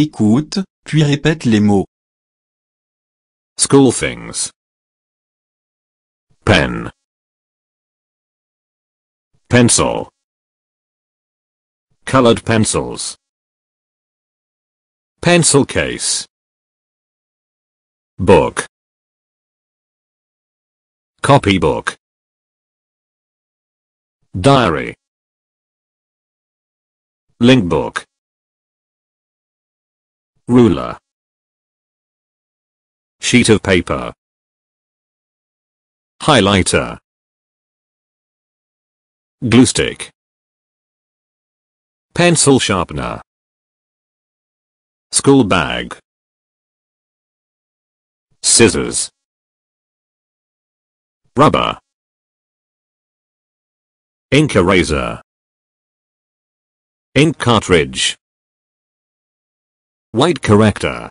Écoute, puis répète les mots. School things. Pen. Pencil. Colored pencils. Pencil case. Book. Copybook. Diary. Link book. Ruler. Sheet of paper. Highlighter. Glue stick. Pencil sharpener. School bag. Scissors. Rubber. Ink eraser. Ink cartridge. White corrector.